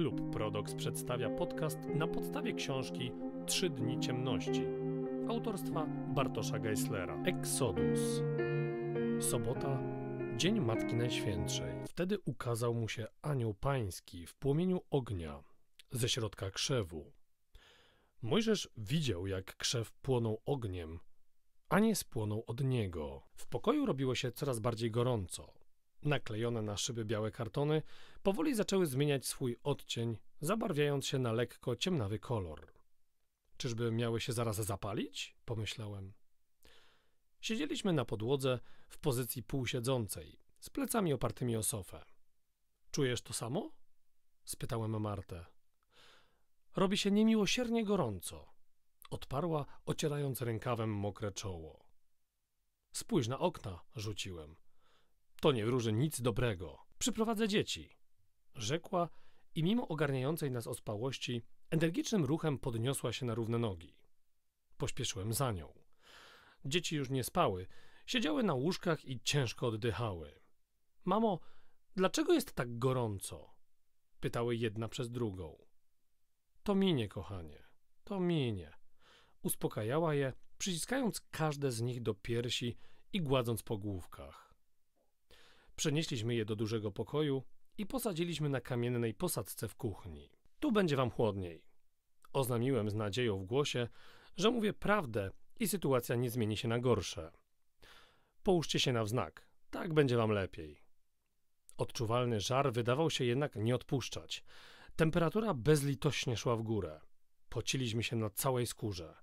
Klub Prodox przedstawia podcast na podstawie książki Trzy dni ciemności autorstwa Bartosza Geislera. Exodus. Sobota, Dzień Matki Najświętszej. Wtedy ukazał mu się anioł pański w płomieniu ognia ze środka krzewu. Mojżesz widział, jak krzew płonął ogniem, a nie spłonął od niego. W pokoju robiło się coraz bardziej gorąco naklejone na szyby białe kartony, powoli zaczęły zmieniać swój odcień, zabarwiając się na lekko ciemnawy kolor. Czyżby miały się zaraz zapalić? pomyślałem. Siedzieliśmy na podłodze w pozycji półsiedzącej, z plecami opartymi o sofę. Czujesz to samo? spytałem Martę. Robi się niemiłosiernie gorąco, odparła, ocierając rękawem mokre czoło. Spójrz na okna, rzuciłem. To nie wróży nic dobrego. Przyprowadzę dzieci, rzekła i mimo ogarniającej nas ospałości, energicznym ruchem podniosła się na równe nogi. Pośpieszyłem za nią. Dzieci już nie spały, siedziały na łóżkach i ciężko oddychały. Mamo, dlaczego jest tak gorąco? pytały jedna przez drugą. To minie, kochanie, to minie. Uspokajała je, przyciskając każde z nich do piersi i gładząc po główkach. Przenieśliśmy je do dużego pokoju i posadziliśmy na kamiennej posadzce w kuchni. Tu będzie wam chłodniej. Oznamiłem z nadzieją w głosie, że mówię prawdę i sytuacja nie zmieni się na gorsze. Połóżcie się na wznak, tak będzie wam lepiej. Odczuwalny żar wydawał się jednak nie odpuszczać. Temperatura bezlitośnie szła w górę. Pociliśmy się na całej skórze.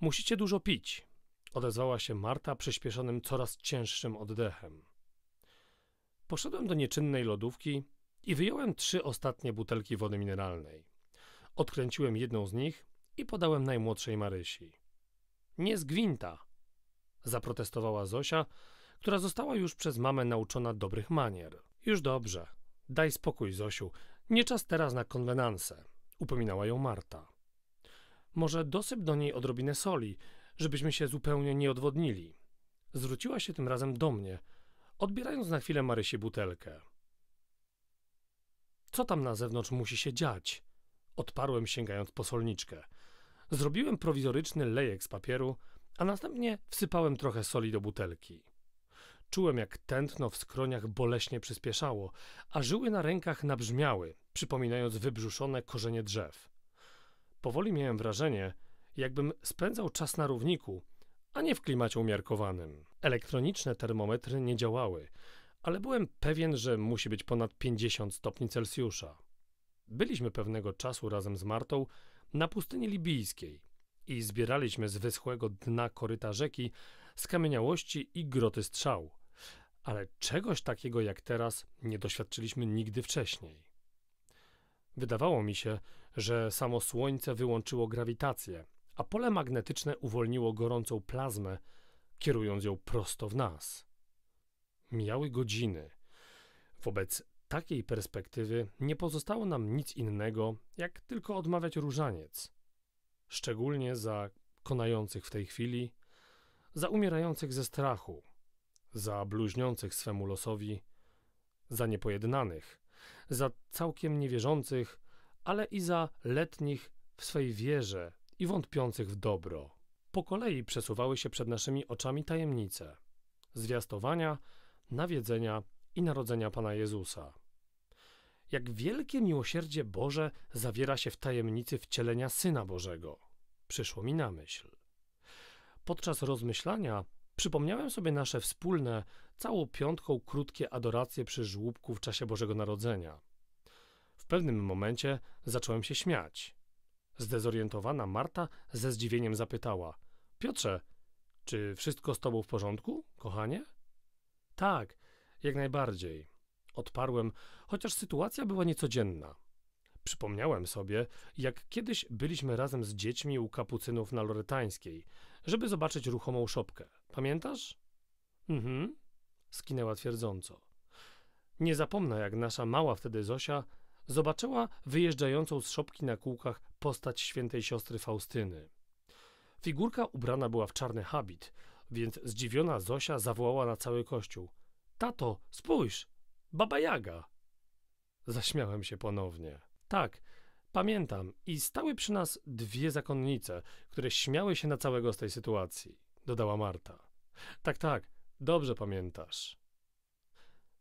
Musicie dużo pić, odezwała się Marta przyspieszonym coraz cięższym oddechem. Poszedłem do nieczynnej lodówki i wyjąłem trzy ostatnie butelki wody mineralnej. Odkręciłem jedną z nich i podałem najmłodszej Marysi. Nie zgwinta! zaprotestowała Zosia, która została już przez mamę nauczona dobrych manier. Już dobrze. Daj spokój, Zosiu. Nie czas teraz na konwenanse, upominała ją Marta. Może dosyp do niej odrobinę soli, żebyśmy się zupełnie nie odwodnili. Zwróciła się tym razem do mnie – Odbierając na chwilę Marysię butelkę. Co tam na zewnątrz musi się dziać? Odparłem, sięgając po solniczkę. Zrobiłem prowizoryczny lejek z papieru, a następnie wsypałem trochę soli do butelki. Czułem, jak tętno w skroniach boleśnie przyspieszało, a żyły na rękach nabrzmiały, przypominając wybrzuszone korzenie drzew. Powoli miałem wrażenie, jakbym spędzał czas na równiku, a nie w klimacie umiarkowanym. Elektroniczne termometry nie działały, ale byłem pewien, że musi być ponad 50 stopni Celsjusza. Byliśmy pewnego czasu razem z Martą na pustyni libijskiej i zbieraliśmy z wyschłego dna koryta rzeki skamieniałości i groty strzał. Ale czegoś takiego jak teraz nie doświadczyliśmy nigdy wcześniej. Wydawało mi się, że samo Słońce wyłączyło grawitację, a pole magnetyczne uwolniło gorącą plazmę, kierując ją prosto w nas. Mijały godziny. Wobec takiej perspektywy nie pozostało nam nic innego, jak tylko odmawiać różaniec. Szczególnie za konających w tej chwili, za umierających ze strachu, za bluźniących swemu losowi, za niepojednanych, za całkiem niewierzących, ale i za letnich w swej wierze i wątpiących w dobro. Po kolei przesuwały się przed naszymi oczami tajemnice zwiastowania, nawiedzenia i narodzenia Pana Jezusa. Jak wielkie miłosierdzie Boże zawiera się w tajemnicy wcielenia Syna Bożego, przyszło mi na myśl. Podczas rozmyślania przypomniałem sobie nasze wspólne, całą piątką krótkie adoracje przy żłóbku w czasie Bożego Narodzenia. W pewnym momencie zacząłem się śmiać. Zdezorientowana Marta ze zdziwieniem zapytała: Piotrze, czy wszystko z tobą w porządku, kochanie? Tak, jak najbardziej. Odparłem, chociaż sytuacja była niecodzienna. Przypomniałem sobie, jak kiedyś byliśmy razem z dziećmi u kapucynów na Loretańskiej, żeby zobaczyć ruchomą szopkę. Pamiętasz? Mhm, skinęła twierdząco. Nie zapomnę, jak nasza mała wtedy Zosia zobaczyła wyjeżdżającą z szopki na kółkach postać świętej siostry Faustyny. Figurka ubrana była w czarny habit, więc zdziwiona Zosia zawołała na cały kościół: Tato, spójrz! Baba Jaga! Zaśmiałem się ponownie. Tak, pamiętam i stały przy nas dwie zakonnice, które śmiały się na całego z tej sytuacji, dodała Marta. Tak, tak, dobrze pamiętasz.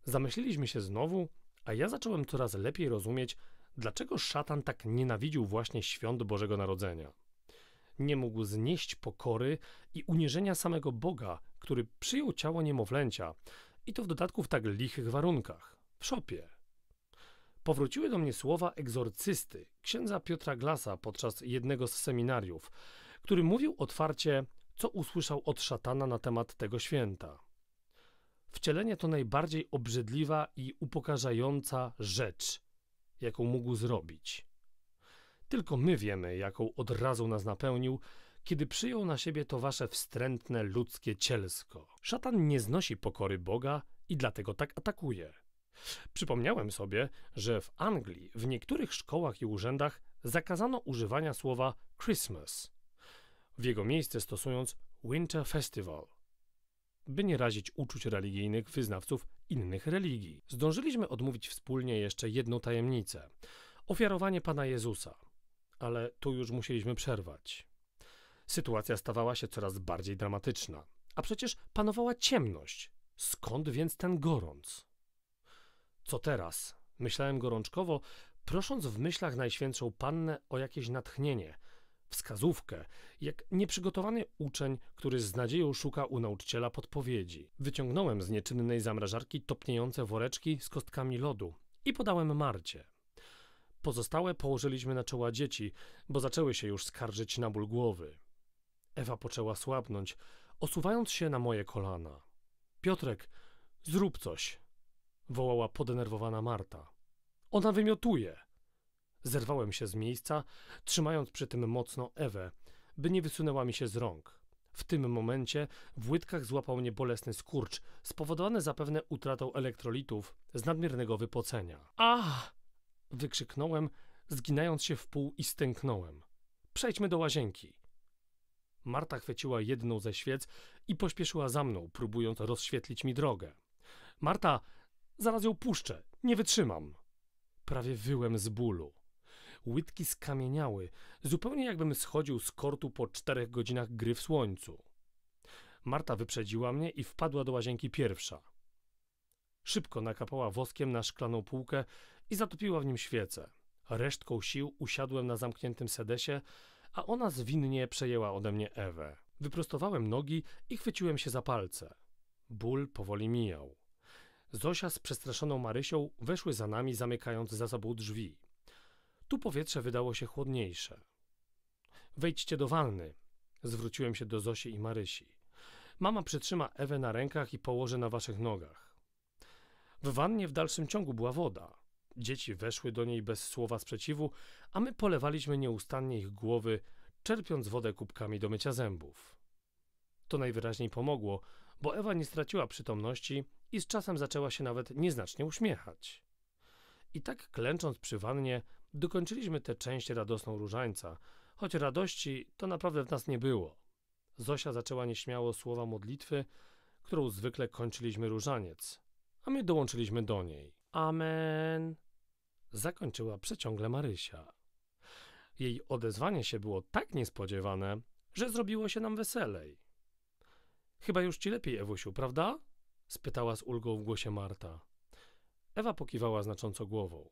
Zamyśliliśmy się znowu, a ja zacząłem coraz lepiej rozumieć, Dlaczego szatan tak nienawidził właśnie świąt Bożego Narodzenia? Nie mógł znieść pokory i unierzenia samego Boga, który przyjął ciało niemowlęcia i to w dodatku w tak lichych warunkach w szopie. Powróciły do mnie słowa egzorcysty, księdza Piotra Glasa podczas jednego z seminariów, który mówił otwarcie, co usłyszał od szatana na temat tego święta. Wcielenie to najbardziej obrzydliwa i upokarzająca rzecz, jaką mógł zrobić. Tylko my wiemy, jaką od razu nas napełnił, kiedy przyjął na siebie to wasze wstrętne ludzkie cielsko. Szatan nie znosi pokory Boga i dlatego tak atakuje. Przypomniałem sobie, że w Anglii w niektórych szkołach i urzędach zakazano używania słowa Christmas, w jego miejsce stosując Winter Festival, by nie razić uczuć religijnych wyznawców innych religii. Zdążyliśmy odmówić wspólnie jeszcze jedną tajemnicę ofiarowanie pana Jezusa. Ale tu już musieliśmy przerwać. Sytuacja stawała się coraz bardziej dramatyczna. A przecież panowała ciemność. Skąd więc ten gorąc? Co teraz? Myślałem gorączkowo, prosząc w myślach Najświętszą Pannę o jakieś natchnienie – wskazówkę, jak nieprzygotowany uczeń, który z nadzieją szuka u nauczyciela podpowiedzi. Wyciągnąłem z nieczynnej zamrażarki topniejące woreczki z kostkami lodu i podałem Marcie. Pozostałe położyliśmy na czoła dzieci, bo zaczęły się już skarżyć na ból głowy. Ewa poczęła słabnąć, osuwając się na moje kolana. Piotrek, zrób coś! wołała podenerwowana Marta. Ona wymiotuje! Zerwałem się z miejsca, trzymając przy tym mocno Ewę, by nie wysunęła mi się z rąk. W tym momencie w łydkach złapał mnie bolesny skurcz, spowodowany zapewne utratą elektrolitów z nadmiernego wypocenia. Ach! wykrzyknąłem, zginając się w pół i stęknąłem. Przejdźmy do łazienki. Marta chwyciła jedną ze świec i pośpieszyła za mną, próbując rozświetlić mi drogę. Marta, zaraz ją puszczę, nie wytrzymam. Prawie wyłem z bólu łydki skamieniały, zupełnie jakbym schodził z kortu po czterech godzinach gry w słońcu. Marta wyprzedziła mnie i wpadła do łazienki pierwsza. Szybko nakapała woskiem na szklaną półkę i zatopiła w nim świecę. Resztką sił usiadłem na zamkniętym sedesie, a ona zwinnie przejęła ode mnie Ewę. Wyprostowałem nogi i chwyciłem się za palce. Ból powoli mijał. Zosia z przestraszoną Marysią weszły za nami, zamykając za sobą drzwi. Tu powietrze wydało się chłodniejsze. Wejdźcie do wanny, zwróciłem się do Zosi i Marysi. Mama przytrzyma Ewę na rękach i położy na waszych nogach. W wannie w dalszym ciągu była woda. Dzieci weszły do niej bez słowa sprzeciwu, a my polewaliśmy nieustannie ich głowy, czerpiąc wodę kubkami do mycia zębów. To najwyraźniej pomogło, bo Ewa nie straciła przytomności i z czasem zaczęła się nawet nieznacznie uśmiechać. I tak klęcząc przy wannie, Dokończyliśmy tę część radosną różańca, choć radości to naprawdę w nas nie było. Zosia zaczęła nieśmiało słowa modlitwy, którą zwykle kończyliśmy różaniec, a my dołączyliśmy do niej. Amen. Zakończyła przeciągle Marysia. Jej odezwanie się było tak niespodziewane, że zrobiło się nam weselej. Chyba już ci lepiej, Ewusiu, prawda? spytała z ulgą w głosie Marta. Ewa pokiwała znacząco głową.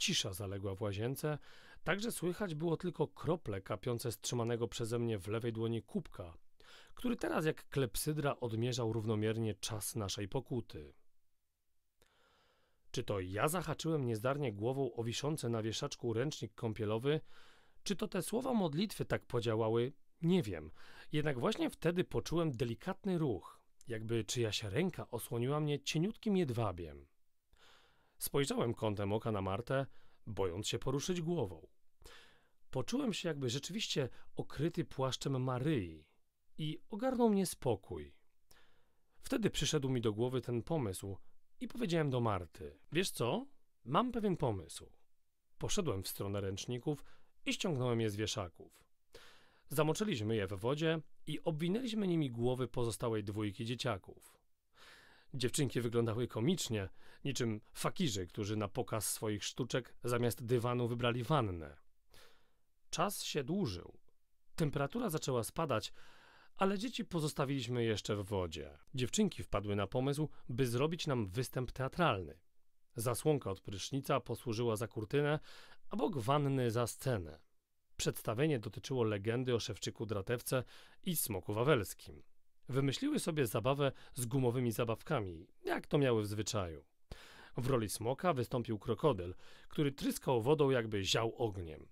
Cisza zaległa w łazience, także słychać było tylko krople kapiące z trzymanego przeze mnie w lewej dłoni kubka, który teraz jak klepsydra odmierzał równomiernie czas naszej pokuty. Czy to ja zahaczyłem niezdarnie głową o wiszący na wieszaczku ręcznik kąpielowy, czy to te słowa modlitwy tak podziałały, nie wiem. Jednak właśnie wtedy poczułem delikatny ruch, jakby czyjaś ręka osłoniła mnie cieniutkim jedwabiem. Spojrzałem kątem oka na Martę, bojąc się poruszyć głową. Poczułem się jakby rzeczywiście okryty płaszczem Maryi i ogarnął mnie spokój. Wtedy przyszedł mi do głowy ten pomysł i powiedziałem do Marty: Wiesz co? Mam pewien pomysł. Poszedłem w stronę ręczników i ściągnąłem je z wieszaków. Zamoczyliśmy je w wodzie i obwinęliśmy nimi głowy pozostałej dwójki dzieciaków. Dziewczynki wyglądały komicznie, niczym fakirzy, którzy na pokaz swoich sztuczek zamiast dywanu wybrali wannę. Czas się dłużył. Temperatura zaczęła spadać, ale dzieci pozostawiliśmy jeszcze w wodzie. Dziewczynki wpadły na pomysł, by zrobić nam występ teatralny. Zasłonka od prysznica posłużyła za kurtynę, a bok wanny za scenę. Przedstawienie dotyczyło legendy o Szewczyku Dratewce i Smoku Wawelskim wymyśliły sobie zabawę z gumowymi zabawkami, jak to miały w zwyczaju. W roli smoka wystąpił krokodyl, który tryskał wodą, jakby ział ogniem.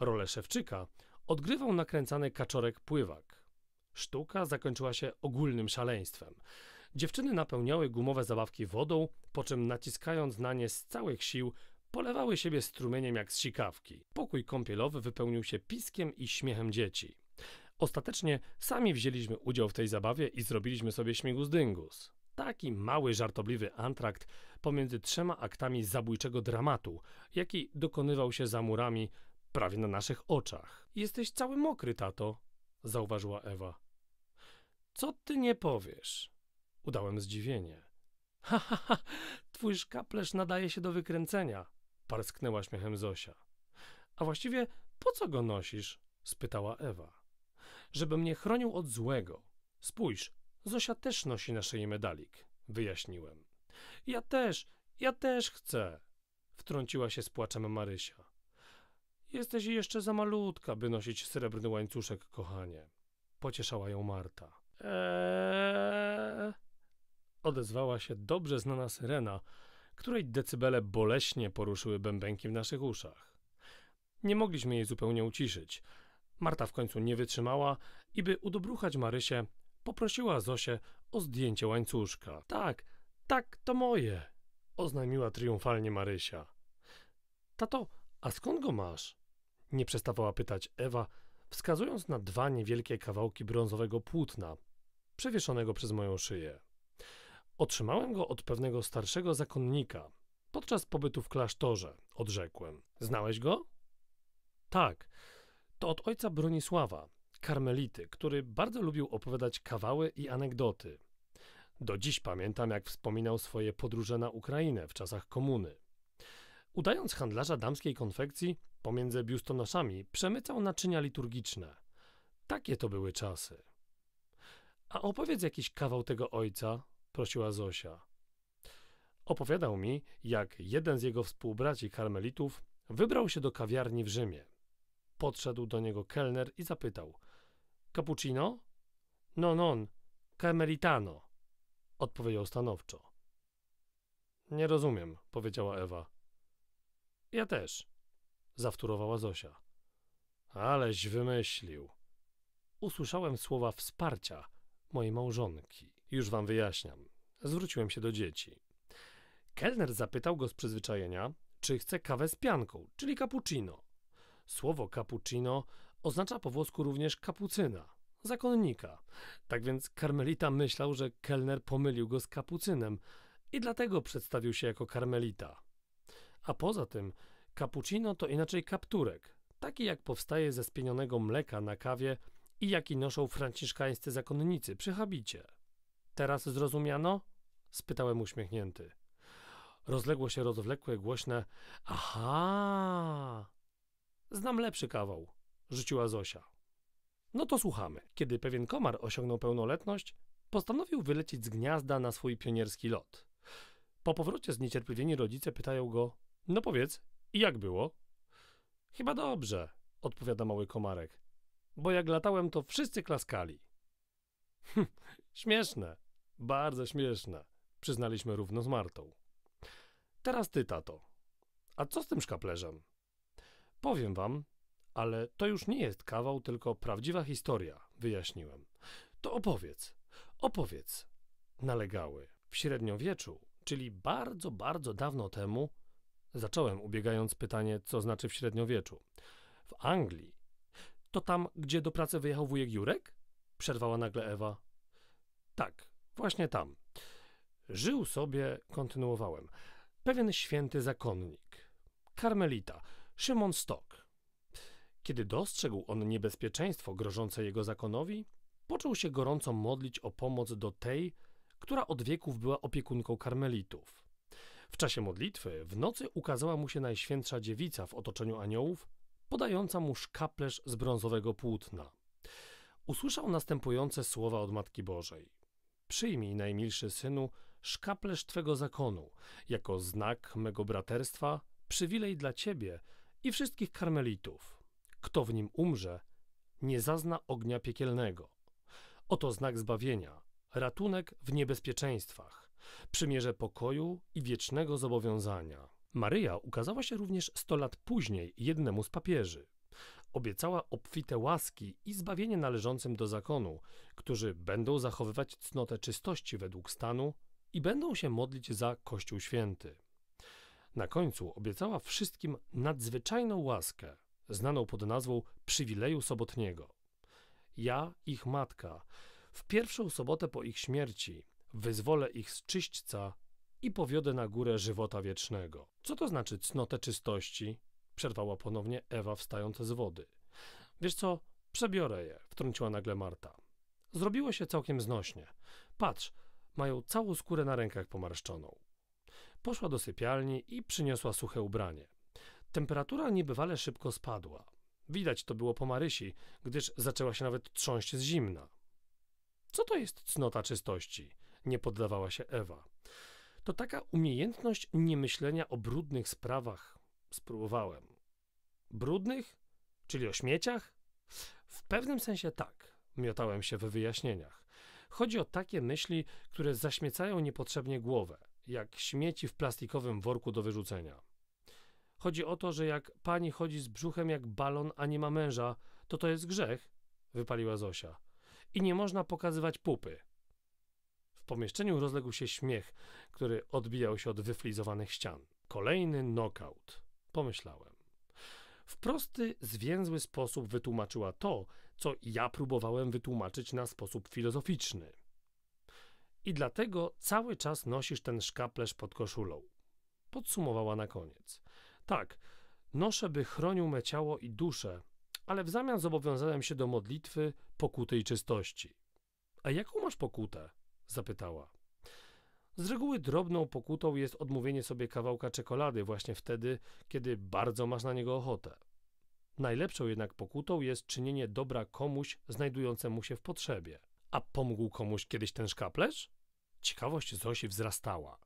Rolę szewczyka odgrywał nakręcany kaczorek pływak. Sztuka zakończyła się ogólnym szaleństwem. Dziewczyny napełniały gumowe zabawki wodą, po czym naciskając na nie z całych sił, polewały siebie strumieniem jak z sikawki. Pokój kąpielowy wypełnił się piskiem i śmiechem dzieci. Ostatecznie sami wzięliśmy udział w tej zabawie i zrobiliśmy sobie śmigus dyngus. Taki mały, żartobliwy antrakt pomiędzy trzema aktami zabójczego dramatu, jaki dokonywał się za murami prawie na naszych oczach. Jesteś cały mokry, tato, zauważyła Ewa. Co ty nie powiesz? Udałem zdziwienie. Ha, ha, ha, twój szkaplerz nadaje się do wykręcenia, parsknęła śmiechem Zosia. A właściwie po co go nosisz? spytała Ewa żeby mnie chronił od złego. Spójrz, Zosia też nosi na szyi medalik, wyjaśniłem. Ja też, ja też chcę, wtrąciła się z płaczem Marysia. Jesteś jeszcze za malutka, by nosić srebrny łańcuszek, kochanie, pocieszała ją Marta. Eee... Odezwała się dobrze znana syrena, której decybele boleśnie poruszyły bębenki w naszych uszach. Nie mogliśmy jej zupełnie uciszyć, Marta w końcu nie wytrzymała i by udobruchać Marysię, poprosiła Zosię o zdjęcie łańcuszka. Tak, tak, to moje, oznajmiła triumfalnie Marysia. Tato, a skąd go masz? Nie przestawała pytać Ewa, wskazując na dwa niewielkie kawałki brązowego płótna, przewieszonego przez moją szyję. Otrzymałem go od pewnego starszego zakonnika podczas pobytu w klasztorze, odrzekłem. Znałeś go? Tak, to od ojca Bronisława, karmelity, który bardzo lubił opowiadać kawały i anegdoty. Do dziś pamiętam, jak wspominał swoje podróże na Ukrainę w czasach komuny. Udając handlarza damskiej konfekcji, pomiędzy biustonoszami przemycał naczynia liturgiczne. Takie to były czasy. A opowiedz jakiś kawał tego ojca, prosiła Zosia. Opowiadał mi, jak jeden z jego współbraci karmelitów wybrał się do kawiarni w Rzymie. Podszedł do niego kelner i zapytał: Cappuccino? No, non, carmelitano, odpowiedział stanowczo. Nie rozumiem, powiedziała Ewa. Ja też, zawtórowała Zosia. Aleś wymyślił. Usłyszałem słowa wsparcia mojej małżonki. Już wam wyjaśniam. Zwróciłem się do dzieci. Kelner zapytał go z przyzwyczajenia, czy chce kawę z pianką, czyli cappuccino. Słowo cappuccino oznacza po włosku również kapucyna, zakonnika. Tak więc karmelita myślał, że kelner pomylił go z kapucynem i dlatego przedstawił się jako karmelita. A poza tym, cappuccino to inaczej kapturek, taki jak powstaje ze spienionego mleka na kawie i jaki noszą franciszkańscy zakonnicy przy habicie. Teraz zrozumiano? spytałem uśmiechnięty. Rozległo się rozwlekłe, głośne aha. Znam lepszy kawał, rzuciła Zosia. No to słuchamy. Kiedy pewien komar osiągnął pełnoletność, postanowił wylecieć z gniazda na swój pionierski lot. Po powrocie zniecierpliwieni rodzice pytają go: No powiedz, jak było? Chyba dobrze, odpowiada mały komarek, bo jak latałem, to wszyscy klaskali. Hm, śmieszne, bardzo śmieszne, przyznaliśmy równo z Martą. Teraz ty, tato. A co z tym szkaplerzem? Powiem wam, ale to już nie jest kawał, tylko prawdziwa historia, wyjaśniłem. To opowiedz, opowiedz, nalegały. W średniowieczu, czyli bardzo, bardzo dawno temu, zacząłem ubiegając pytanie, co znaczy w średniowieczu. W Anglii. To tam, gdzie do pracy wyjechał wujek Jurek? Przerwała nagle Ewa. Tak, właśnie tam. Żył sobie, kontynuowałem, pewien święty zakonnik. Karmelita – Szymon Stok. Kiedy dostrzegł on niebezpieczeństwo grożące jego zakonowi, począł się gorąco modlić o pomoc do tej, która od wieków była opiekunką karmelitów. W czasie modlitwy w nocy ukazała mu się najświętsza dziewica w otoczeniu aniołów, podająca mu szkaplerz z brązowego płótna. Usłyszał następujące słowa od Matki Bożej. Przyjmij, najmilszy synu, szkaplerz twego zakonu, jako znak mego braterstwa, przywilej dla ciebie, i wszystkich karmelitów. Kto w nim umrze, nie zazna ognia piekielnego. Oto znak zbawienia, ratunek w niebezpieczeństwach, przymierze pokoju i wiecznego zobowiązania. Maryja ukazała się również sto lat później jednemu z papieży. Obiecała obfite łaski i zbawienie należącym do zakonu, którzy będą zachowywać cnotę czystości według stanu i będą się modlić za Kościół Święty. Na końcu obiecała wszystkim nadzwyczajną łaskę, znaną pod nazwą przywileju sobotniego. Ja, ich matka, w pierwszą sobotę po ich śmierci wyzwolę ich z czyśćca i powiodę na górę żywota wiecznego. Co to znaczy cnotę czystości? Przerwała ponownie Ewa, wstając z wody. Wiesz co, przebiorę je, wtrąciła nagle Marta. Zrobiło się całkiem znośnie. Patrz, mają całą skórę na rękach pomarszczoną. Poszła do sypialni i przyniosła suche ubranie. Temperatura niebywale szybko spadła. Widać to było po Marysi, gdyż zaczęła się nawet trząść z zimna. Co to jest cnota czystości? Nie poddawała się Ewa. To taka umiejętność niemyślenia o brudnych sprawach. Spróbowałem. Brudnych? Czyli o śmieciach? W pewnym sensie tak, miotałem się w wyjaśnieniach. Chodzi o takie myśli, które zaśmiecają niepotrzebnie głowę jak śmieci w plastikowym worku do wyrzucenia. Chodzi o to, że jak pani chodzi z brzuchem jak balon, a nie ma męża, to to jest grzech, wypaliła Zosia. I nie można pokazywać pupy. W pomieszczeniu rozległ się śmiech, który odbijał się od wyflizowanych ścian. Kolejny knockout, pomyślałem. W prosty, zwięzły sposób wytłumaczyła to, co ja próbowałem wytłumaczyć na sposób filozoficzny. I dlatego cały czas nosisz ten szkaplerz pod koszulą. Podsumowała na koniec. Tak, noszę, by chronił me ciało i duszę, ale w zamian zobowiązałem się do modlitwy, pokuty i czystości. A jaką masz pokutę? zapytała. Z reguły drobną pokutą jest odmówienie sobie kawałka czekolady właśnie wtedy, kiedy bardzo masz na niego ochotę. Najlepszą jednak pokutą jest czynienie dobra komuś znajdującemu się w potrzebie. A pomógł komuś kiedyś ten szkaplerz? Ciekawość Zosi wzrastała.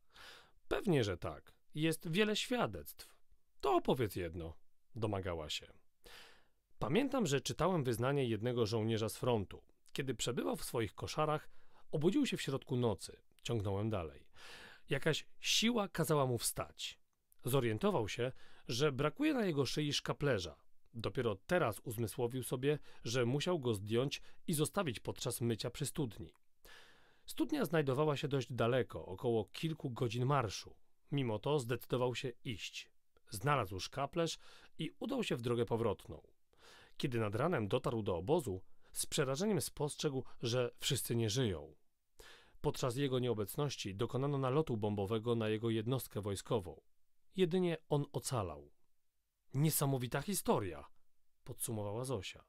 Pewnie, że tak. Jest wiele świadectw. To opowiedz jedno, domagała się. Pamiętam, że czytałem wyznanie jednego żołnierza z frontu. Kiedy przebywał w swoich koszarach, obudził się w środku nocy. Ciągnąłem dalej. Jakaś siła kazała mu wstać. Zorientował się, że brakuje na jego szyi szkaplerza. Dopiero teraz uzmysłowił sobie, że musiał go zdjąć i zostawić podczas mycia przy studni. Studnia znajdowała się dość daleko, około kilku godzin marszu. Mimo to zdecydował się iść. Znalazł szkaplerz i udał się w drogę powrotną. Kiedy nad ranem dotarł do obozu, z przerażeniem spostrzegł, że wszyscy nie żyją. Podczas jego nieobecności dokonano nalotu bombowego na jego jednostkę wojskową. Jedynie on ocalał. Niesamowita historia, podsumowała Zosia.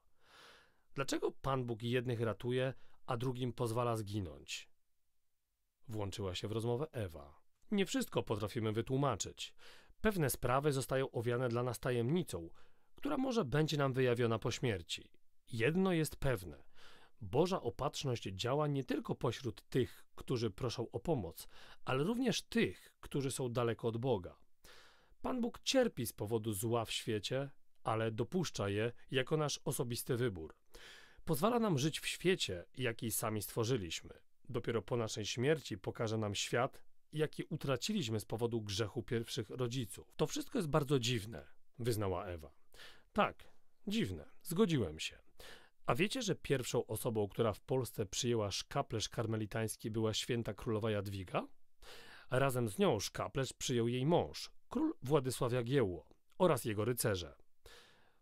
Dlaczego Pan Bóg jednych ratuje, a drugim pozwala zginąć? Włączyła się w rozmowę Ewa. Nie wszystko potrafimy wytłumaczyć. Pewne sprawy zostają owiane dla nas tajemnicą, która może będzie nam wyjawiona po śmierci. Jedno jest pewne. Boża opatrzność działa nie tylko pośród tych, którzy proszą o pomoc, ale również tych, którzy są daleko od Boga. Pan Bóg cierpi z powodu zła w świecie, ale dopuszcza je jako nasz osobisty wybór. Pozwala nam żyć w świecie, jaki sami stworzyliśmy. Dopiero po naszej śmierci pokaże nam świat, jaki utraciliśmy z powodu grzechu pierwszych rodziców. To wszystko jest bardzo dziwne, wyznała Ewa. Tak, dziwne, zgodziłem się. A wiecie, że pierwszą osobą, która w Polsce przyjęła szkaplerz karmelitański była święta królowa Jadwiga? Razem z nią szkaplerz przyjął jej mąż, król Władysław Jagiełło oraz jego rycerze.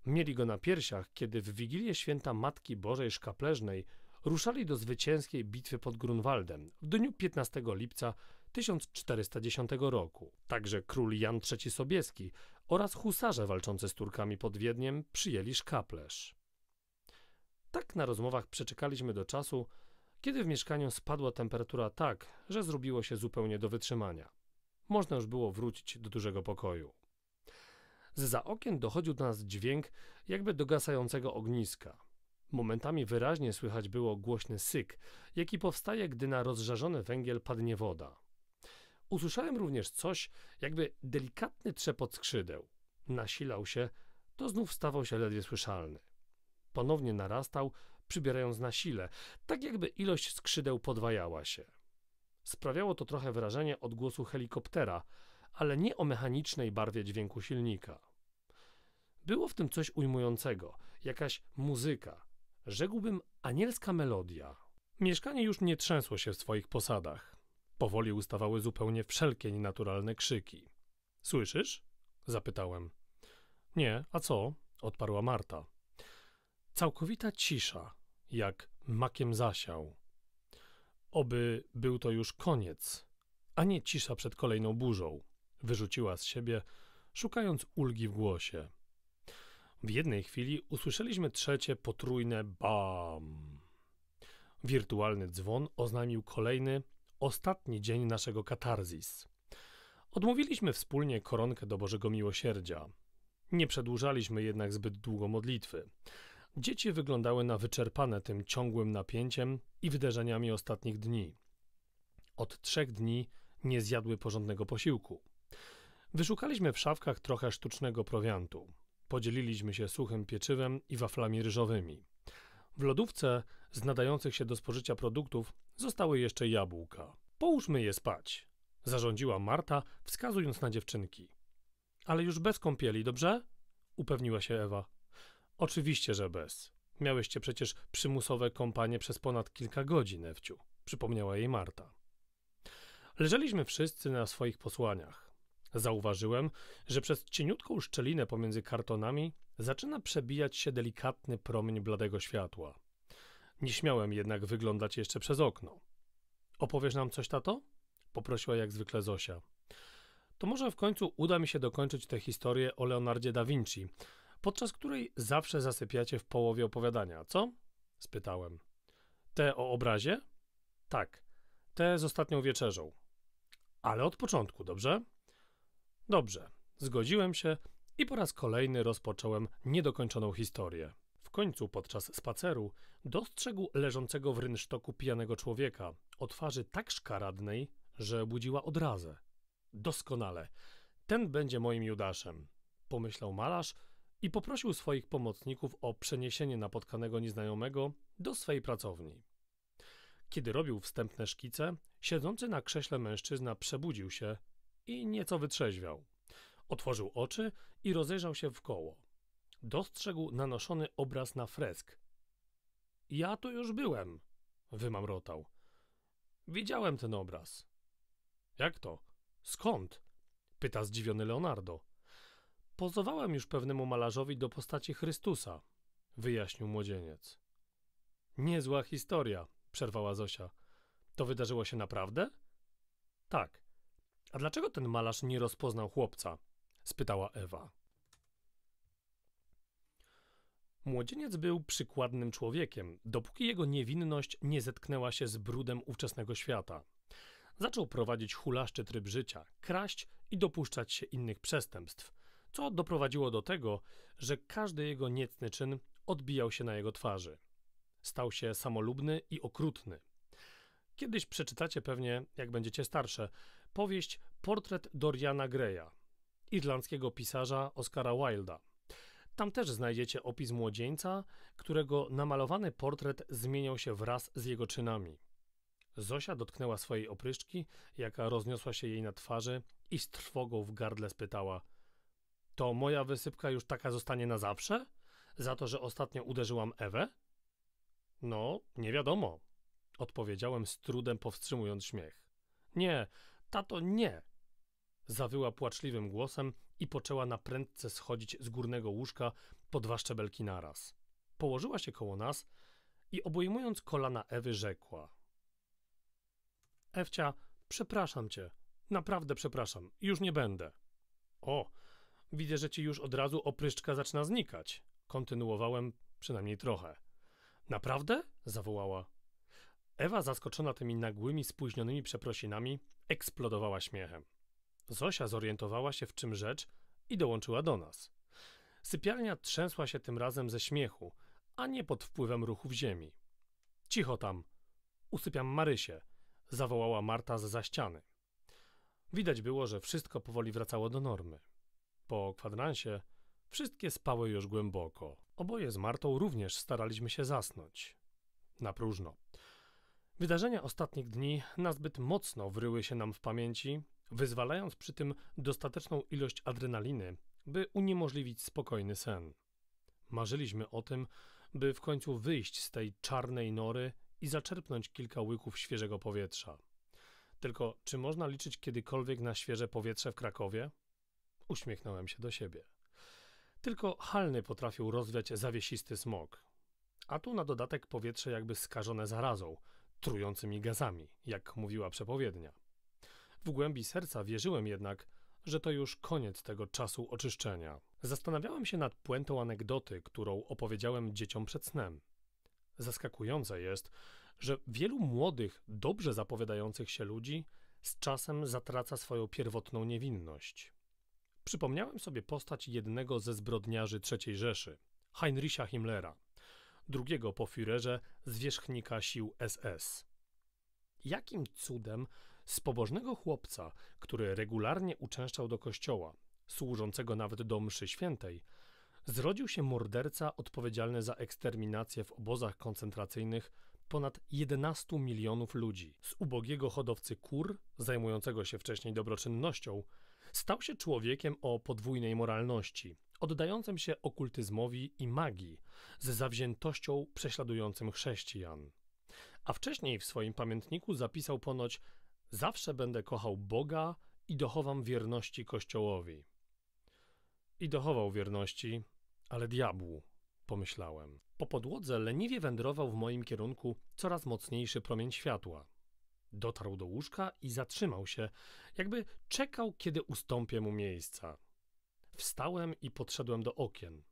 Mieli go na piersiach, kiedy w Wigilię Święta Matki Bożej Szkapleżnej ruszali do zwycięskiej bitwy pod Grunwaldem w dniu 15 lipca 1410 roku. Także król Jan III Sobieski oraz husarze walczący z Turkami pod Wiedniem przyjęli Szkaplerz. Tak na rozmowach przeczekaliśmy do czasu, kiedy w mieszkaniu spadła temperatura tak, że zrobiło się zupełnie do wytrzymania można już było wrócić do dużego pokoju. Z za okien dochodził do nas dźwięk jakby dogasającego ogniska. Momentami wyraźnie słychać było głośny syk, jaki powstaje, gdy na rozżarzony węgiel padnie woda. Usłyszałem również coś, jakby delikatny trzepot skrzydeł. Nasilał się, to znów stawał się ledwie słyszalny. Ponownie narastał, przybierając na sile, tak jakby ilość skrzydeł podwajała się. Sprawiało to trochę wrażenie odgłosu helikoptera, ale nie o mechanicznej barwie dźwięku silnika. Było w tym coś ujmującego, jakaś muzyka, rzekłbym anielska melodia. Mieszkanie już nie trzęsło się w swoich posadach. Powoli ustawały zupełnie wszelkie nienaturalne krzyki. Słyszysz? zapytałem. Nie, a co? odparła Marta. Całkowita cisza, jak makiem zasiał. Oby był to już koniec, a nie cisza przed kolejną burzą, wyrzuciła z siebie, szukając ulgi w głosie. W jednej chwili usłyszeliśmy trzecie potrójne bam. Wirtualny dzwon oznajmił kolejny, ostatni dzień naszego katarzis. Odmówiliśmy wspólnie koronkę do Bożego Miłosierdzia. Nie przedłużaliśmy jednak zbyt długo modlitwy. Dzieci wyglądały na wyczerpane tym ciągłym napięciem i wydarzeniami ostatnich dni. Od trzech dni nie zjadły porządnego posiłku. Wyszukaliśmy w szafkach trochę sztucznego prowiantu. Podzieliliśmy się suchym pieczywem i waflami ryżowymi. W lodówce z nadających się do spożycia produktów zostały jeszcze jabłka. Połóżmy je spać, zarządziła Marta, wskazując na dziewczynki. Ale już bez kąpieli, dobrze? upewniła się Ewa. Oczywiście, że bez. Miałyście przecież przymusowe kąpanie przez ponad kilka godzin, Ewciu, przypomniała jej Marta. Leżeliśmy wszyscy na swoich posłaniach. Zauważyłem, że przez cieniutką szczelinę pomiędzy kartonami zaczyna przebijać się delikatny promień bladego światła. Nie śmiałem jednak wyglądać jeszcze przez okno. Opowiesz nam coś, tato? poprosiła jak zwykle Zosia. To może w końcu uda mi się dokończyć tę historię o Leonardzie da Vinci, podczas której zawsze zasypiacie w połowie opowiadania, co? spytałem. Te o obrazie? Tak, te z ostatnią wieczerzą. Ale od początku, dobrze? Dobrze, zgodziłem się i po raz kolejny rozpocząłem niedokończoną historię. W końcu podczas spaceru dostrzegł leżącego w rynsztoku pijanego człowieka o twarzy tak szkaradnej, że budziła odrazę. Doskonale. Ten będzie moim Judaszem, pomyślał malarz, i poprosił swoich pomocników o przeniesienie napotkanego nieznajomego do swej pracowni. Kiedy robił wstępne szkice, siedzący na krześle mężczyzna przebudził się i nieco wytrzeźwiał. Otworzył oczy i rozejrzał się w koło. Dostrzegł nanoszony obraz na fresk. Ja tu już byłem, wymamrotał. Widziałem ten obraz. Jak to? Skąd? pyta zdziwiony Leonardo. Pozowałem już pewnemu malarzowi do postaci Chrystusa, wyjaśnił młodzieniec. Niezła historia, przerwała Zosia. To wydarzyło się naprawdę? Tak. A dlaczego ten malarz nie rozpoznał chłopca? spytała Ewa. Młodzieniec był przykładnym człowiekiem, dopóki jego niewinność nie zetknęła się z brudem ówczesnego świata. Zaczął prowadzić hulaszczy tryb życia, kraść i dopuszczać się innych przestępstw, co doprowadziło do tego, że każdy jego niecny czyn odbijał się na jego twarzy. Stał się samolubny i okrutny. Kiedyś przeczytacie pewnie, jak będziecie starsze, powieść Portret Doriana Greya, irlandzkiego pisarza Oscara Wilda. Tam też znajdziecie opis młodzieńca, którego namalowany portret zmieniał się wraz z jego czynami. Zosia dotknęła swojej opryszczki, jaka rozniosła się jej na twarzy i z trwogą w gardle spytała: to moja wysypka już taka zostanie na zawsze? Za to, że ostatnio uderzyłam Ewę? No, nie wiadomo, odpowiedziałem z trudem powstrzymując śmiech. Nie, tato nie, zawyła płaczliwym głosem i poczęła na prędce schodzić z górnego łóżka po dwa szczebelki naraz. Położyła się koło nas i obejmując kolana Ewy rzekła. Ewcia, przepraszam cię, naprawdę przepraszam, już nie będę. O, Widzę, że ci już od razu opryszczka zaczyna znikać. Kontynuowałem przynajmniej trochę. Naprawdę? zawołała. Ewa, zaskoczona tymi nagłymi, spóźnionymi przeprosinami, eksplodowała śmiechem. Zosia zorientowała się, w czym rzecz i dołączyła do nas. Sypialnia trzęsła się tym razem ze śmiechu, a nie pod wpływem ruchów ziemi. Cicho tam! Usypiam Marysię! zawołała Marta z za ściany. Widać było, że wszystko powoli wracało do normy. Po kwadransie wszystkie spały już głęboko. Oboje z Martą również staraliśmy się zasnąć. Na próżno. Wydarzenia ostatnich dni nazbyt mocno wryły się nam w pamięci, wyzwalając przy tym dostateczną ilość adrenaliny, by uniemożliwić spokojny sen. Marzyliśmy o tym, by w końcu wyjść z tej czarnej nory i zaczerpnąć kilka łyków świeżego powietrza. Tylko czy można liczyć kiedykolwiek na świeże powietrze w Krakowie? Uśmiechnąłem się do siebie. Tylko halny potrafił rozwiać zawiesisty smog. A tu na dodatek powietrze jakby skażone zarazą, trującymi gazami, jak mówiła przepowiednia. W głębi serca wierzyłem jednak, że to już koniec tego czasu oczyszczenia. Zastanawiałem się nad puentą anegdoty, którą opowiedziałem dzieciom przed snem. Zaskakujące jest, że wielu młodych, dobrze zapowiadających się ludzi z czasem zatraca swoją pierwotną niewinność. Przypomniałem sobie postać jednego ze zbrodniarzy III Rzeszy, Heinricha Himmlera, drugiego po Führerze zwierzchnika sił SS. Jakim cudem z pobożnego chłopca, który regularnie uczęszczał do kościoła, służącego nawet do mszy świętej, zrodził się morderca odpowiedzialny za eksterminację w obozach koncentracyjnych ponad 11 milionów ludzi, z ubogiego hodowcy kur, zajmującego się wcześniej dobroczynnością, Stał się człowiekiem o podwójnej moralności, oddającym się okultyzmowi i magii, ze zawziętością prześladującym chrześcijan. A wcześniej w swoim pamiętniku zapisał ponoć: Zawsze będę kochał Boga i dochowam wierności Kościołowi. I dochował wierności, ale diabłu, pomyślałem. Po podłodze leniwie wędrował w moim kierunku coraz mocniejszy promień światła. Dotarł do łóżka i zatrzymał się, jakby czekał, kiedy ustąpię mu miejsca. Wstałem i podszedłem do okien.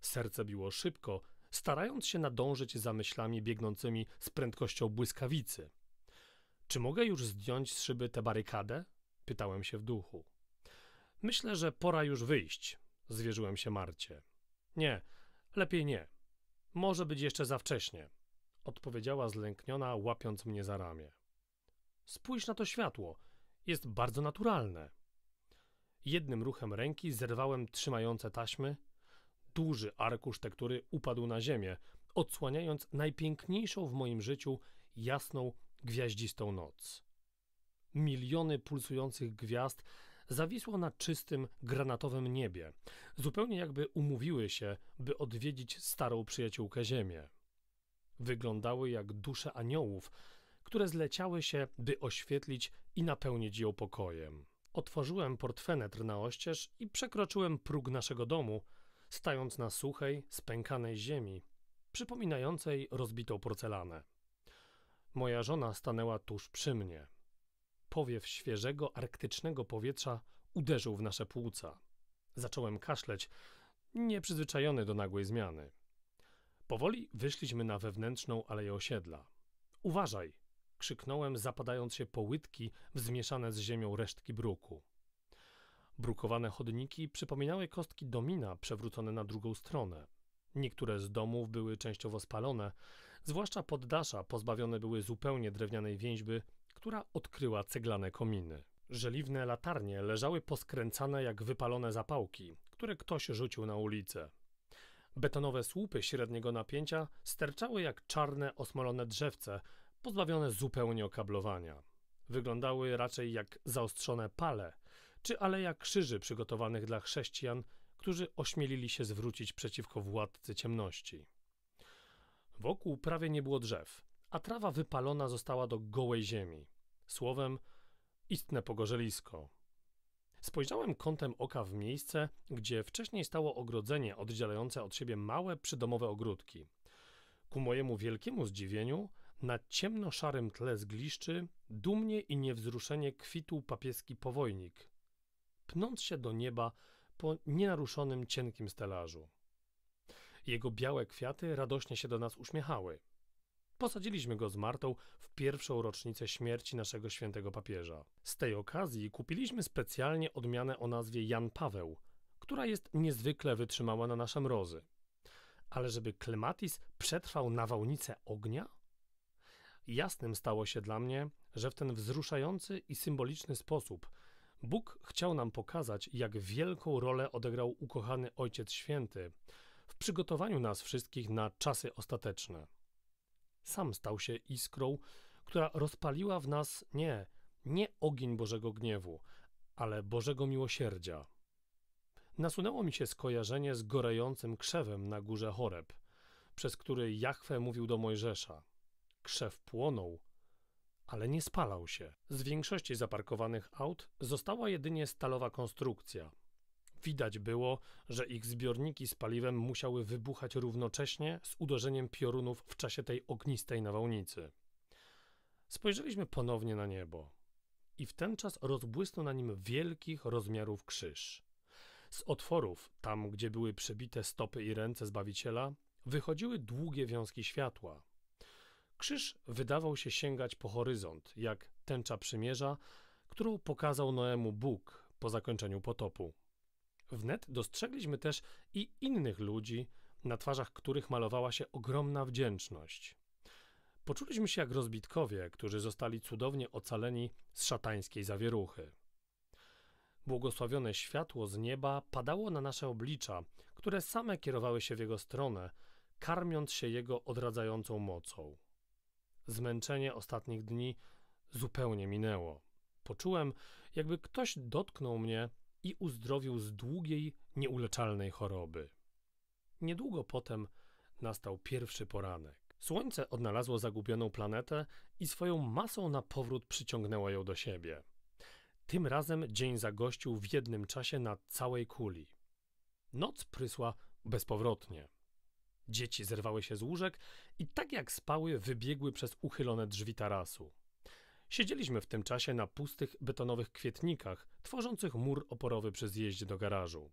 Serce biło szybko, starając się nadążyć za myślami biegnącymi z prędkością błyskawicy. Czy mogę już zdjąć z szyby tę barykadę? Pytałem się w duchu. Myślę, że pora już wyjść, zwierzyłem się Marcie. Nie, lepiej nie. Może być jeszcze za wcześnie, odpowiedziała zlękniona, łapiąc mnie za ramię. Spójrz na to światło. Jest bardzo naturalne. Jednym ruchem ręki zerwałem trzymające taśmy. Duży arkusz tektury upadł na ziemię, odsłaniając najpiękniejszą w moim życiu jasną, gwiaździstą noc. Miliony pulsujących gwiazd zawisło na czystym, granatowym niebie, zupełnie jakby umówiły się, by odwiedzić starą przyjaciółkę Ziemię. Wyglądały jak dusze aniołów, które zleciały się, by oświetlić i napełnić ją pokojem. Otworzyłem portfenetr na oścież i przekroczyłem próg naszego domu, stając na suchej, spękanej ziemi, przypominającej rozbitą porcelanę. Moja żona stanęła tuż przy mnie. Powiew świeżego, arktycznego powietrza uderzył w nasze płuca. Zacząłem kaszleć, nieprzyzwyczajony do nagłej zmiany. Powoli wyszliśmy na wewnętrzną aleję osiedla. Uważaj, krzyknąłem, zapadając się po łydki w zmieszane z ziemią resztki bruku. Brukowane chodniki przypominały kostki domina przewrócone na drugą stronę. Niektóre z domów były częściowo spalone, zwłaszcza poddasza pozbawione były zupełnie drewnianej więźby, która odkryła ceglane kominy. Żeliwne latarnie leżały poskręcane jak wypalone zapałki, które ktoś rzucił na ulicę. Betonowe słupy średniego napięcia sterczały jak czarne, osmolone drzewce, pozbawione zupełnie okablowania. Wyglądały raczej jak zaostrzone pale, czy aleja krzyży przygotowanych dla chrześcijan, którzy ośmielili się zwrócić przeciwko władcy ciemności. Wokół prawie nie było drzew, a trawa wypalona została do gołej ziemi. Słowem, istne pogorzelisko. Spojrzałem kątem oka w miejsce, gdzie wcześniej stało ogrodzenie oddzielające od siebie małe przydomowe ogródki. Ku mojemu wielkiemu zdziwieniu na ciemnoszarym tle zgliszczy dumnie i niewzruszenie kwitł papieski powojnik, pnąc się do nieba po nienaruszonym cienkim stelażu. Jego białe kwiaty radośnie się do nas uśmiechały. Posadziliśmy go z Martą w pierwszą rocznicę śmierci naszego świętego papieża. Z tej okazji kupiliśmy specjalnie odmianę o nazwie Jan Paweł, która jest niezwykle wytrzymała na nasze mrozy. Ale żeby Klematis przetrwał nawałnicę ognia, Jasnym stało się dla mnie, że w ten wzruszający i symboliczny sposób Bóg chciał nam pokazać, jak wielką rolę odegrał ukochany Ojciec Święty w przygotowaniu nas wszystkich na czasy ostateczne. Sam stał się iskrą, która rozpaliła w nas nie, nie ogień Bożego gniewu, ale Bożego miłosierdzia. Nasunęło mi się skojarzenie z gorejącym krzewem na górze Choreb, przez który Jachwę mówił do Mojżesza – Krzew płonął, ale nie spalał się. Z większości zaparkowanych aut została jedynie stalowa konstrukcja. Widać było, że ich zbiorniki z paliwem musiały wybuchać równocześnie z uderzeniem piorunów w czasie tej ognistej nawałnicy. Spojrzeliśmy ponownie na niebo i w ten czas rozbłysnął na nim wielkich rozmiarów krzyż. Z otworów, tam gdzie były przebite stopy i ręce Zbawiciela, wychodziły długie wiązki światła. Krzyż wydawał się sięgać po horyzont, jak tęcza przymierza, którą pokazał Noemu Bóg po zakończeniu potopu. Wnet dostrzegliśmy też i innych ludzi, na twarzach których malowała się ogromna wdzięczność. Poczuliśmy się jak rozbitkowie, którzy zostali cudownie ocaleni z szatańskiej zawieruchy. Błogosławione światło z nieba padało na nasze oblicza, które same kierowały się w jego stronę, karmiąc się jego odradzającą mocą. Zmęczenie ostatnich dni zupełnie minęło. Poczułem, jakby ktoś dotknął mnie i uzdrowił z długiej, nieuleczalnej choroby. Niedługo potem nastał pierwszy poranek. Słońce odnalazło zagubioną planetę i swoją masą na powrót przyciągnęło ją do siebie. Tym razem dzień zagościł w jednym czasie na całej kuli. Noc prysła bezpowrotnie. Dzieci zerwały się z łóżek i tak jak spały, wybiegły przez uchylone drzwi tarasu. Siedzieliśmy w tym czasie na pustych betonowych kwietnikach, tworzących mur oporowy przy zjeździe do garażu.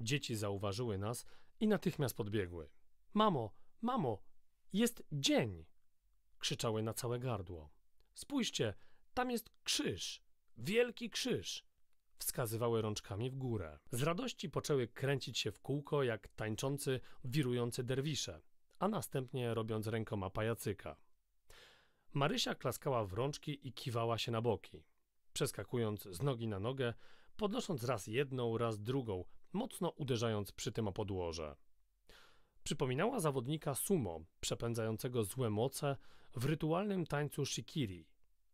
Dzieci zauważyły nas i natychmiast podbiegły. Mamo, mamo, jest dzień! krzyczały na całe gardło. Spójrzcie, tam jest krzyż, wielki krzyż wskazywały rączkami w górę. Z radości poczęły kręcić się w kółko jak tańczący, wirujący derwisze, a następnie robiąc rękoma pajacyka. Marysia klaskała w rączki i kiwała się na boki. Przeskakując z nogi na nogę, podnosząc raz jedną, raz drugą, mocno uderzając przy tym o podłoże. Przypominała zawodnika sumo, przepędzającego złe moce w rytualnym tańcu shikiri.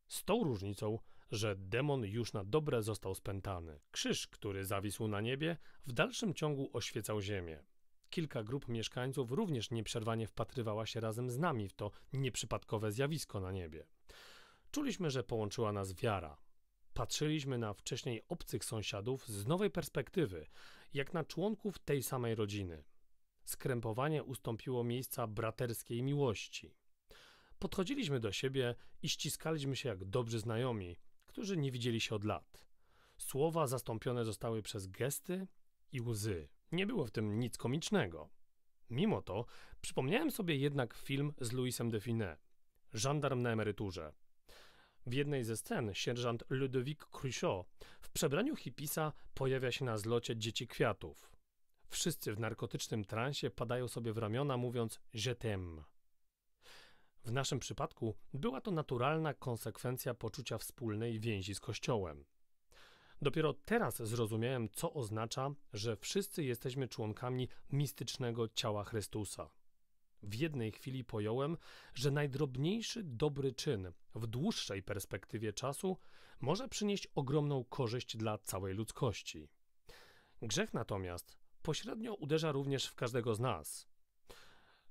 Z tą różnicą, że demon już na dobre został spętany. Krzyż, który zawisł na niebie, w dalszym ciągu oświecał ziemię. Kilka grup mieszkańców również nieprzerwanie wpatrywała się razem z nami w to nieprzypadkowe zjawisko na niebie. Czuliśmy, że połączyła nas wiara. Patrzyliśmy na wcześniej obcych sąsiadów z nowej perspektywy, jak na członków tej samej rodziny. Skrępowanie ustąpiło miejsca braterskiej miłości. Podchodziliśmy do siebie i ściskaliśmy się jak dobrzy znajomi, którzy nie widzieli się od lat. Słowa zastąpione zostały przez gesty i łzy. Nie było w tym nic komicznego. Mimo to przypomniałem sobie jednak film z Louisem Define, Żandarm na emeryturze. W jednej ze scen sierżant Ludovic Cruchot w przebraniu hipisa pojawia się na zlocie Dzieci Kwiatów. Wszyscy w narkotycznym transie padają sobie w ramiona mówiąc «Je t'aime». W naszym przypadku była to naturalna konsekwencja poczucia wspólnej więzi z Kościołem. Dopiero teraz zrozumiałem, co oznacza, że wszyscy jesteśmy członkami mistycznego ciała Chrystusa. W jednej chwili pojąłem, że najdrobniejszy dobry czyn w dłuższej perspektywie czasu może przynieść ogromną korzyść dla całej ludzkości. Grzech natomiast pośrednio uderza również w każdego z nas.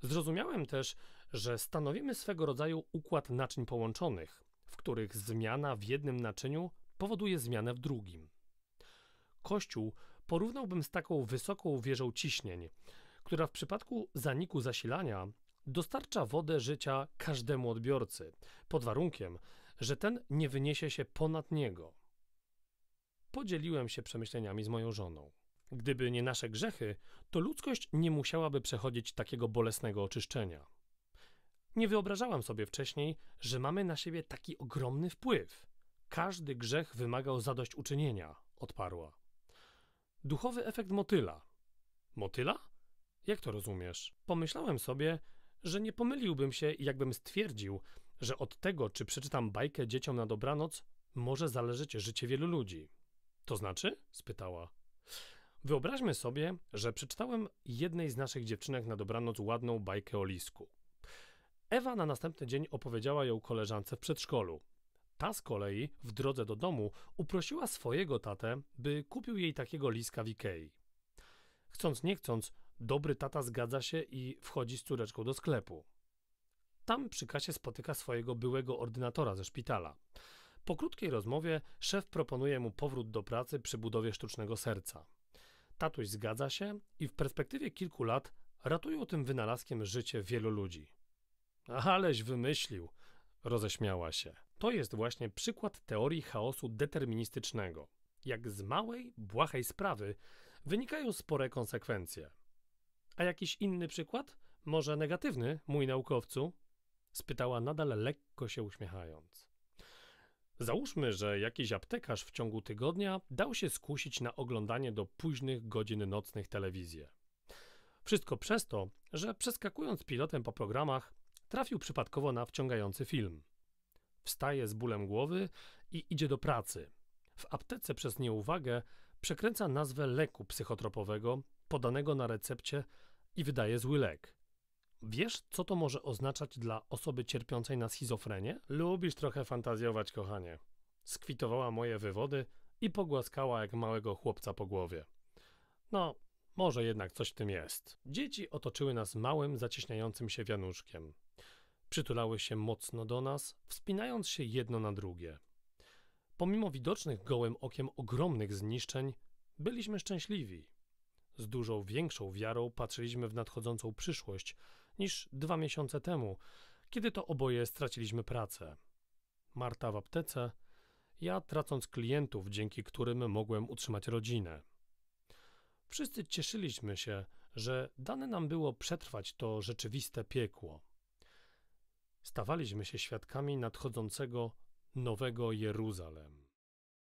Zrozumiałem też, że stanowimy swego rodzaju układ naczyń połączonych, w których zmiana w jednym naczyniu powoduje zmianę w drugim. Kościół porównałbym z taką wysoką wieżą ciśnień, która w przypadku zaniku zasilania dostarcza wodę życia każdemu odbiorcy, pod warunkiem, że ten nie wyniesie się ponad niego. Podzieliłem się przemyśleniami z moją żoną. Gdyby nie nasze grzechy, to ludzkość nie musiałaby przechodzić takiego bolesnego oczyszczenia. Nie wyobrażałam sobie wcześniej, że mamy na siebie taki ogromny wpływ. Każdy grzech wymagał zadośćuczynienia, odparła. Duchowy efekt motyla. Motyla? Jak to rozumiesz? Pomyślałem sobie, że nie pomyliłbym się, jakbym stwierdził, że od tego, czy przeczytam bajkę dzieciom na dobranoc, może zależeć życie wielu ludzi. To znaczy? spytała. Wyobraźmy sobie, że przeczytałem jednej z naszych dziewczynek na dobranoc ładną bajkę o lisku. Ewa na następny dzień opowiedziała ją koleżance w przedszkolu. Ta z kolei w drodze do domu uprosiła swojego tatę, by kupił jej takiego liska w Ikei. Chcąc nie chcąc, dobry tata zgadza się i wchodzi z córeczką do sklepu. Tam przy kasie spotyka swojego byłego ordynatora ze szpitala. Po krótkiej rozmowie szef proponuje mu powrót do pracy przy budowie sztucznego serca. Tatuś zgadza się i w perspektywie kilku lat ratują tym wynalazkiem życie wielu ludzi. Aleś wymyślił, roześmiała się. To jest właśnie przykład teorii chaosu deterministycznego. Jak z małej, błahej sprawy wynikają spore konsekwencje. A jakiś inny przykład? Może negatywny, mój naukowcu? spytała nadal lekko się uśmiechając. Załóżmy, że jakiś aptekarz w ciągu tygodnia dał się skusić na oglądanie do późnych godzin nocnych telewizję. Wszystko przez to, że przeskakując pilotem po programach, Trafił przypadkowo na wciągający film. Wstaje z bólem głowy i idzie do pracy. W aptece przez nieuwagę przekręca nazwę leku psychotropowego podanego na recepcie i wydaje zły lek. Wiesz, co to może oznaczać dla osoby cierpiącej na schizofrenię? Lubisz trochę fantazjować, kochanie. Skwitowała moje wywody i pogłaskała jak małego chłopca po głowie. No, może jednak coś w tym jest. Dzieci otoczyły nas małym, zacieśniającym się wianuszkiem. Przytulały się mocno do nas, wspinając się jedno na drugie. Pomimo widocznych gołym okiem ogromnych zniszczeń, byliśmy szczęśliwi. Z dużo większą wiarą patrzyliśmy w nadchodzącą przyszłość niż dwa miesiące temu, kiedy to oboje straciliśmy pracę. Marta w aptece, ja tracąc klientów, dzięki którym mogłem utrzymać rodzinę. Wszyscy cieszyliśmy się, że dane nam było przetrwać to rzeczywiste piekło stawaliśmy się świadkami nadchodzącego Nowego Jeruzalem.